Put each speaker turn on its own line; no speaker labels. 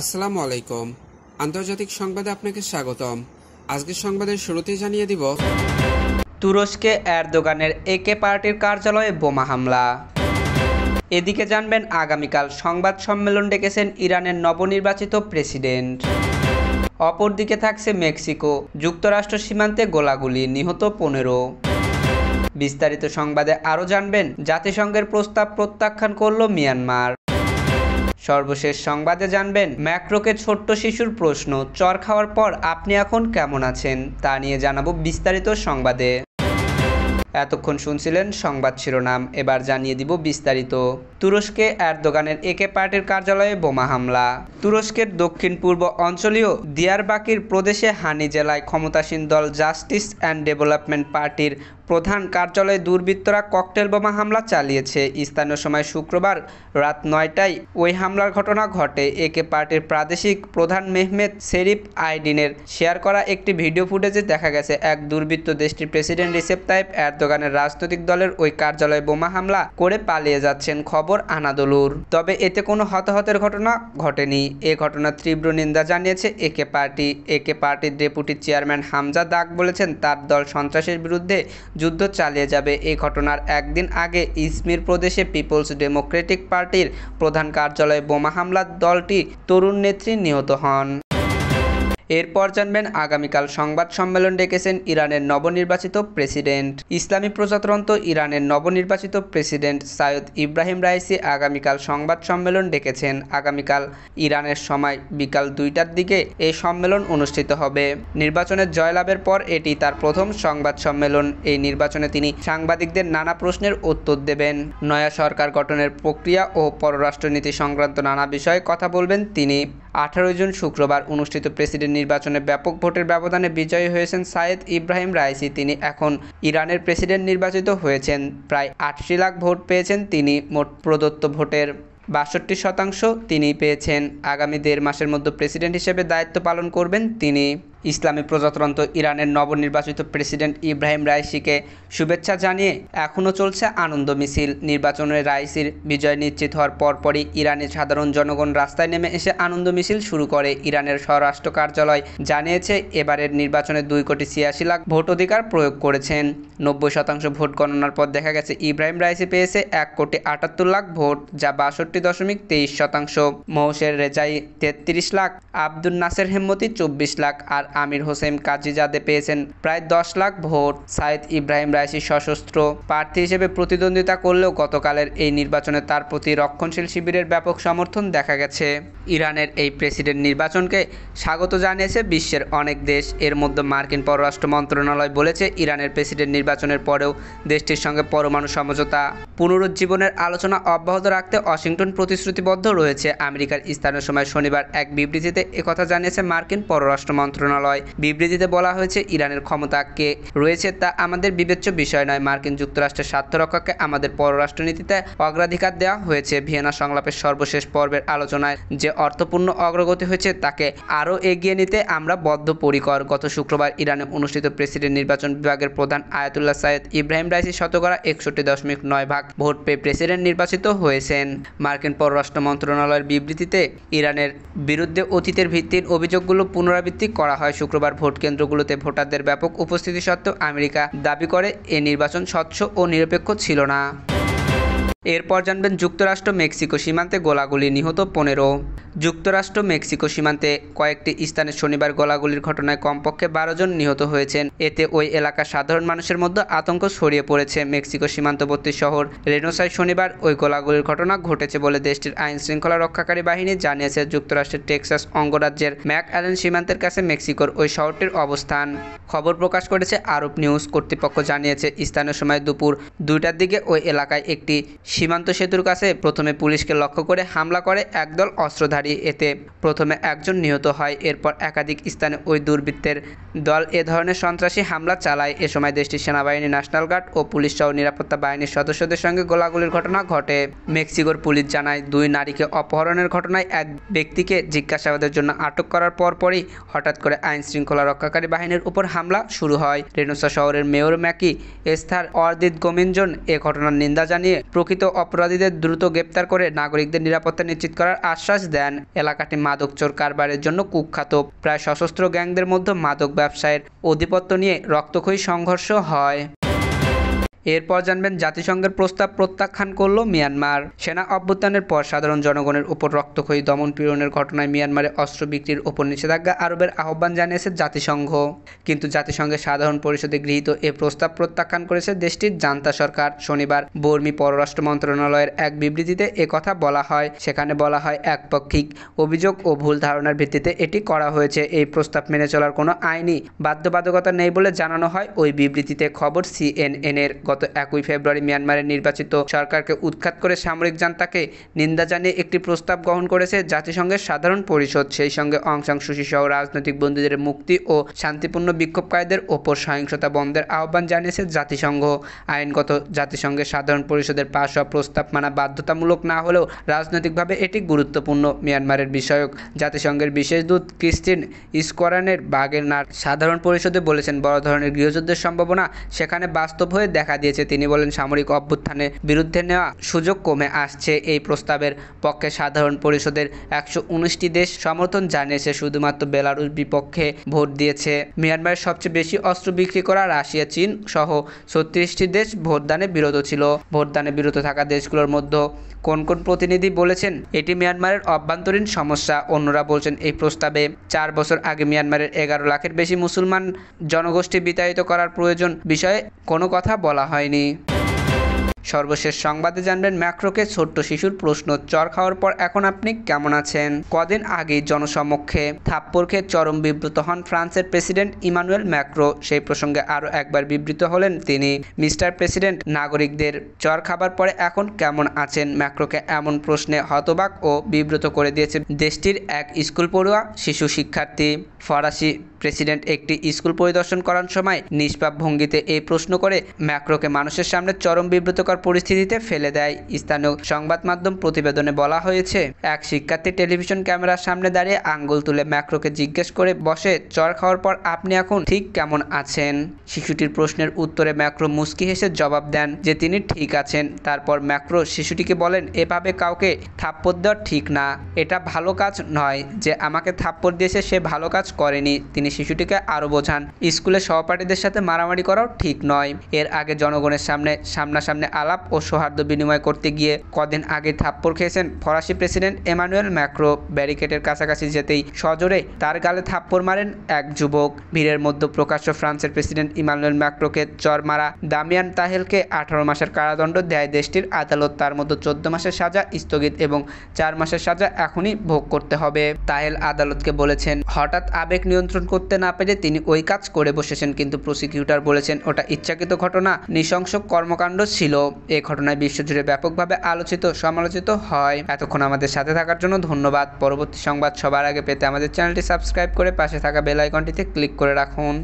আসসালামু আলাইকুম আন্তর্জাতিক সংবাদে আপনাকে স্বাগতম আজকের সংবাদের শুরুতেই জানিয়ে দিব তুরস্কে এরদোগানের একে পার্টির কার্যালয়ে বোমা হামলা এদিকে জানবেন আগামীকাল সংবাদ সম্মেলন ডেকেছেন ইরানের নবনির্বাচিত প্রেসিডেন্ট অপরদিকে থাকছে মেক্সিকো যুক্তরাষ্ট্র সীমান্তে গোলাগুলি নিহত পনেরো বিস্তারিত সংবাদে আরও জানবেন জাতিসংঘের প্রস্তাব প্রত্যাখ্যান করল মিয়ানমার সর্বশেষ সংবাদে জানবেন ম্যাক্রোকে ছোট্ট শিশুর প্রশ্ন চর খাওয়ার পর আপনি এখন কেমন আছেন তা নিয়ে জানাবো বিস্তারিত সংবাদে এতক্ষণ শুনছিলেন সংবাদ শিরোনাম এবার জানিয়ে দিব বিস্তারিত তুরস্কে এরদোগানের একে পার্টির কার্যালয়ে বোমা হামলা তুরস্কের দক্ষিণ পূর্ব অঞ্চলীয় দিয়ারবাকির প্রদেশে হানি জেলায় ক্ষমতাসীন দল জাস্টিস অ্যান্ড ডেভেলপমেন্ট পার্টির প্রধান কার্যালয়ে দুর্বৃত্তরা ককটেল বোমা হামলা চালিয়েছে স্থানীয় সময় শুক্রবার রাত নয়টায় ওই হামলার ঘটনা ঘটে একে পার্টির প্রাদেশিক প্রধান মেহমেদ শেরিফ আইডিনের শেয়ার করা একটি ভিডিও ফুটেজে দেখা গেছে এক দুর্বৃত্ত দেশটির প্রেসিডেন্ট রিসেপ তাইপ এরদোগানের রাজনৈতিক দলের ওই কার্যালয়ে বোমা হামলা করে পালিয়ে যাচ্ছেন খবর আনাদলুর তবে এতে কোনো হতাহতের ঘটনা ঘটেনি এ ঘটনা তীব্র নিন্দা জানিয়েছে একে পার্টি একে পার্টির ডেপুটি চেয়ারম্যান হামজা দাগ বলেছেন তার দল সন্ত্রাসের বিরুদ্ধে যুদ্ধ চালিয়ে যাবে এই ঘটনার একদিন আগে ইসমির প্রদেশে পিপলস ডেমোক্রেটিক পার্টির প্রধান কার্যালয়ে বোমা হামলার দলটি তরুণ নেত্রী নিহত হন এরপর জানবেন আগামীকাল সংবাদ সম্মেলন ডেকেছেন ইরানের নবনির্বাচিত প্রেসিডেন্ট ইসলামী প্রজাতন্ত্র ইরানের নবনির্বাচিত প্রেসিডেন্ট সায়দ ইব্রাহিম রাইসি আগামীকাল সংবাদ সম্মেলন ডেকেছেন আগামীকাল ইরানের সময় বিকাল দুইটার দিকে এই সম্মেলন অনুষ্ঠিত হবে নির্বাচনের জয়লাভের পর এটি তার প্রথম সংবাদ সম্মেলন এই নির্বাচনে তিনি সাংবাদিকদের নানা প্রশ্নের উত্তর দেবেন নয়া সরকার গঠনের প্রক্রিয়া ও পররাষ্ট্রনীতি সংক্রান্ত নানা বিষয়ে কথা বলবেন তিনি আঠারো জুন শুক্রবার অনুষ্ঠিত প্রেসিডেন্ট নির্বাচনে ব্যাপক ভোটের ব্যবধানে বিজয়ী হয়েছেন সায়েদ ইব্রাহিম রাইসি তিনি এখন ইরানের প্রেসিডেন্ট নির্বাচিত হয়েছেন প্রায় আটশি লাখ ভোট পেয়েছেন তিনি মোট প্রদত্ত ভোটের বাষট্টি শতাংশ তিনি পেয়েছেন আগামী দেড় মাসের মধ্যে প্রেসিডেন্ট হিসেবে দায়িত্ব পালন করবেন তিনি ইসলামী প্রজাতন্ত্র ইরানের নবনির্বাচিত প্রেসিডেন্ট ইব্রাহিম রাইসিকে শুভেচ্ছা জানিয়ে এখনও চলছে আনন্দ মিছিল নির্বাচনে রাইসির বিজয় নিশ্চিত হওয়ার পরপরই ইরানের সাধারণ জনগণ রাস্তায় নেমে এসে আনন্দ মিছিল শুরু করে ইরানের স্বরাষ্ট্র কার্যালয় জানিয়েছে এবারের নির্বাচনে দুই কোটি ছিয়াশি লাখ ভোট অধিকার প্রয়োগ করেছেন নব্বই শতাংশ ভোট গণনার পর দেখা গেছে ইব্রাহিম রাইসি পেয়েছে এক কোটি আটাত্তর লাখ ভোট যা বাষট্টি দশমিক তেইশ শতাংশ মহসের রেজাই তেত্রিশ লাখ আব্দুল নাসের হেম্মতি চব্বিশ লাখ আর আমির হোসেন কাজীজাদে পেয়েছেন প্রায় দশ lakh vote Sayed Ebrahim Raisi সশস্ত্র প্রার্থী হিসেবে প্রতিদ্বন্দ্বিতা করলেও গতকালের এই নির্বাচনে তার প্রতি রক্ষণশীল শিবিরের ব্যাপক সমর্থন দেখা গেছে ইরানের এই প্রেসিডেন্ট নির্বাচনকে স্বাগত জানিয়েছে বিশ্বের অনেক দেশ এর মধ্যে মার্কিন পররাষ্ট্র মন্ত্রণালয় বলেছে ইরানের প্রেসিডেন্ট নির্বাচনের পরেও দেশটির সঙ্গে পরমাণু সমঝোতা পুনরুজ্জীবনের আলোচনা অব্যাহত রাখতে ওয়াশিংটন প্রতিশ্রুতিবদ্ধ রয়েছে আমেরিকার স্থানীয় সময় শনিবার এক বিবৃতিতে একথা জানিয়েছে মার্কিন পররাষ্ট্র মন্ত্রণালয় মন্ত্রণালয় বিবৃতিতে বলা হয়েছে ইরানের ক্ষমতাকে রয়েছে তা আমাদের বিবেচ্য বিষয় নয় মার্কিন যুক্তরাষ্ট্রের স্বার্থ রক্ষাকে আমাদের পররাষ্ট্রনীতিতে অগ্রাধিকার দেওয়া হয়েছে ভিয়েনা সংলাপের সর্বশেষ পর্বের আলোচনায় যে অর্থপূর্ণ অগ্রগতি হয়েছে তাকে আরও এগিয়ে নিতে আমরা বদ্ধপরিকর গত শুক্রবার ইরানে অনুষ্ঠিত প্রেসিডেন্ট নির্বাচন বিভাগের প্রধান আয়াতুল্লাহ সাইদ ইব্রাহিম রাইসি শতকরা একষট্টি দশমিক নয় ভাগ ভোট পেয়ে প্রেসিডেন্ট নির্বাচিত হয়েছেন মার্কিন পররাষ্ট্র মন্ত্রণালয়ের বিবৃতিতে ইরানের বিরুদ্ধে অতীতের ভিত্তির অভিযোগগুলো পুনরাবৃত্তি করা হয় শুক্রবার ভোট কেন্দ্রগুলোতে ভোটারদের ব্যাপক উপস্থিতি সত্ত্বেও আমেরিকা দাবি করে এ নির্বাচন স্বচ্ছ ও নিরপেক্ষ ছিল না এরপর জানবেন যুক্তরাষ্ট্র মেক্সিকো সীমান্তে গোলাগুলি নিহত পনেরো যুক্তরাষ্ট্র মেক্সিকো সীমান্তে কয়েকটি স্থানে শনিবার গোলাগুলির ঘটনায় কমপক্ষে বারো জন নিহত হয়েছেন এতে ওই এলাকার সাধারণ মানুষের মধ্যে আতঙ্ক ছড়িয়ে পড়েছে মেক্সিকো সীমান্তবর্তী শহর রেনোসায় শনিবার ওই গোলাগুলির ঘটনা ঘটেছে বলে দেশটির আইন শৃঙ্খলা রক্ষাকারী বাহিনী জানিয়েছে যুক্তরাষ্ট্রের টেক্সাস অঙ্গরাজ্যের ম্যাক অ্যালেন সীমান্তের কাছে মেক্সিকোর ওই শহরটির অবস্থান খবর প্রকাশ করেছে আরব নিউজ কর্তৃপক্ষ জানিয়েছে স্থানীয় সময় দুপুর দুইটার দিকে ওই এলাকায় একটি সীমান্ত সেতুর কাছে প্রথমে পুলিশকে লক্ষ্য করে হামলা করে একদল অস্ত্রধারী এতে প্রথমে একজন নিহত হয় এরপর একাধিক স্থানে ওই দুর্বৃত্তের দল এ ধরনের সন্ত্রাসী হামলা চালায় এ সময় দেশটির সেনাবাহিনী ন্যাশনাল গার্ড ও পুলিশ সহ নিরাপত্তা বাহিনীর সদস্যদের সঙ্গে গোলাগুলির ঘটনা ঘটে মেক্সিকোর পুলিশ জানায় দুই নারীকে অপহরণের ঘটনায় এক ব্যক্তিকে জিজ্ঞাসাবাদের জন্য আটক করার পরপরই হঠাৎ করে আইন শৃঙ্খলা রক্ষাকারী বাহিনীর উপর হামলা শুরু হয় রেনুসা শহরের মেয়র ম্যাকি এস্থার অর্দিত গোমিনজন এ ঘটনার নিন্দা জানিয়ে প্রকৃত অপরাধীদের দ্রুত গ্রেপ্তার করে নাগরিকদের নিরাপত্তা নিশ্চিত করার আশ্বাস দেন এলাকাটি মাদক চোর কারবারের জন্য কুখ্যাত প্রায় সশস্ত্র গ্যাংদের মধ্যে মাদক ব্যবসায়ের অধিপত্য নিয়ে রক্তক্ষয়ী সংঘর্ষ হয় এরপর জানবেন জাতিসংঘের প্রস্তাব প্রত্যাখ্যান করল মিয়ানমার সেনা অভ্যুত্থানের পর সাধারণ জনগণের উপর রক্তক্ষয়ী দমন পীড়নের ঘটনায় মিয়ানমারে অস্ত্র বিক্রির উপর নিষেধাজ্ঞা আরবের আহ্বান জানিয়েছে জাতিসংঘ কিন্তু জাতিসংঘের সাধারণ পরিষদে গৃহীত এ প্রস্তাব প্রত্যাখ্যান করেছে দেশটির জান্তা সরকার শনিবার বর্মি পররাষ্ট্র মন্ত্রণালয়ের এক বিবৃতিতে কথা বলা হয় সেখানে বলা হয় একপক্ষিক অভিযোগ ও ভুল ধারণার ভিত্তিতে এটি করা হয়েছে এই প্রস্তাব মেনে চলার কোনো আইনি বাধ্যবাধকতা নেই বলে জানানো হয় ওই বিবৃতিতে খবর সিএনএনের এর গত একই ফেব্রুয়ারি মিয়ানমারের নির্বাচিত সরকারকে উৎখাত করে সামরিক জান্তাকে নিন্দা জানিয়ে একটি প্রস্তাব গ্রহণ করেছে জাতিসংঘের সাধারণ পরিষদ সেই সঙ্গে অংশং সুশি সহ রাজনৈতিক বন্দীদের মুক্তি ও শান্তিপূর্ণ বিক্ষোভকারীদের ওপর সহিংসতা বন্ধের আহ্বান জানিয়েছে জাতিসংঘ আইনগত জাতিসংঘের সাধারণ পরিষদের পাশ হওয়া প্রস্তাব মানা বাধ্যতামূলক না হলেও রাজনৈতিকভাবে এটি গুরুত্বপূর্ণ মিয়ানমারের বিষয়ক জাতিসংঘের বিশেষ দূত ক্রিস্টিন ইস্করানের বাগের নার সাধারণ পরিষদে বলেছেন বড় ধরনের গৃহযুদ্ধের সম্ভাবনা সেখানে বাস্তব হয়ে দেখা দিয়েছে তিনি বলেন সামরিক অভ্যুত্থানের বিরুদ্ধে নেওয়া সুযোগ কমে আসছে এই প্রস্তাবের পক্ষে সাধারণ পরিষদের একশো উনিশটি দেশ সমর্থন জানিয়েছে শুধুমাত্র বেলারুশ বিপক্ষে ভোট দিয়েছে মিয়ানমারের সবচেয়ে বেশি অস্ত্র বিক্রি করা রাশিয়া চীন সহ ছত্রিশটি দেশ ভোটদানে বিরত ছিল ভোটদানে বিরত থাকা দেশগুলোর মধ্যে কোন কোন প্রতিনিধি বলেছেন এটি মিয়ানমারের অভ্যন্তরীণ সমস্যা অন্যরা বলছেন এই প্রস্তাবে চার বছর আগে মিয়ানমারের এগারো লাখের বেশি মুসলমান জনগোষ্ঠী বিতাড়িত করার প্রয়োজন বিষয়ে কোনো কথা বলা হয় হয়নি সর্বশেষ সংবাদে জানবেন ম্যাক্রোকে ছোট্ট শিশুর প্রশ্ন চর খাওয়ার পর এখন আপনি কেমন আছেন কদিন আগে জনসমক্ষে থাপ্পরকে চরম বিব্রত হন ফ্রান্সের প্রেসিডেন্ট ইমানুয়েল ম্যাক্রো সেই প্রসঙ্গে আরও একবার বিবৃত হলেন তিনি মিস্টার প্রেসিডেন্ট নাগরিকদের চর খাবার পরে এখন কেমন আছেন ম্যাক্রোকে এমন প্রশ্নে হতবাক ও বিব্রত করে দিয়েছে দেশটির এক স্কুল পড়ুয়া শিশু শিক্ষার্থী ফরাসি প্রেসিডেন্ট একটি স্কুল পরিদর্শন করার সময় নিষ্পাপ ভঙ্গিতে এই প্রশ্ন করে ম্যাক্রোকে মানুষের সামনে চরম বিব্রতকর পরিস্থিতিতে ফেলে দেয় স্থানীয় সংবাদ মাধ্যম প্রতিবেদনে বলা হয়েছে এক শিক্ষার্থী টেলিভিশন ক্যামেরার সামনে দাঁড়িয়ে আঙ্গুল তুলে ম্যাক্রোকে জিজ্ঞেস করে বসে চর খাওয়ার পর আপনি এখন ঠিক কেমন আছেন শিশুটির প্রশ্নের উত্তরে ম্যাক্রো মুস্কি হেসে জবাব দেন যে তিনি ঠিক আছেন তারপর ম্যাক্রো শিশুটিকে বলেন এভাবে কাউকে থাপ্পর দেওয়া ঠিক না এটা ভালো কাজ নয় যে আমাকে থাপ্পর দিয়েছে সে ভালো কাজ করেনি তিনি শিশুটিকে আরও বোঝান স্কুলের সহপাঠীদের সাথে মারামারি করাও ঠিক নয় এর আগে জনগণের সামনে সামনাসামনি আলাপ ও সৌহার্দ্য বিনিময় করতে গিয়ে কদিন আগে থাপ্পড় খেয়েছেন ফরাসি প্রেসিডেন্ট এমানুয়েল ম্যাক্রো ব্যারিকেডের কাছাকাছি যেতেই সজোরে তার গালে থাপ্পড় মারেন এক যুবক ভিড়ের মধ্যে প্রকাশ্য ফ্রান্সের প্রেসিডেন্ট ইমানুয়েল ম্যাক্রোকে চর মারা দামিয়ান তাহেলকে আঠারো মাসের কারাদণ্ড দেয় দেশটির আদালত তার মধ্যে চোদ্দ মাসের সাজা স্থগিত এবং চার মাসের সাজা এখনই ভোগ করতে হবে তাহেল আদালতকে বলেছেন হঠাৎ আবেগ নিয়ন্ত্রণ করতে করতে না পেরে তিনি ওই কাজ করে বসেছেন কিন্তু প্রসিকিউটর বলেছেন ওটা ইচ্ছাকৃত ঘটনা নৃশংস কর্মকাণ্ড ছিল এ ঘটনায় বিশ্বজুড়ে ব্যাপকভাবে আলোচিত সমালোচিত হয় এতক্ষণ আমাদের সাথে থাকার জন্য ধন্যবাদ পরবর্তী সংবাদ সবার আগে পেতে আমাদের চ্যানেলটি সাবস্ক্রাইব করে পাশে থাকা বেল আইকনটিতে ক্লিক করে রাখুন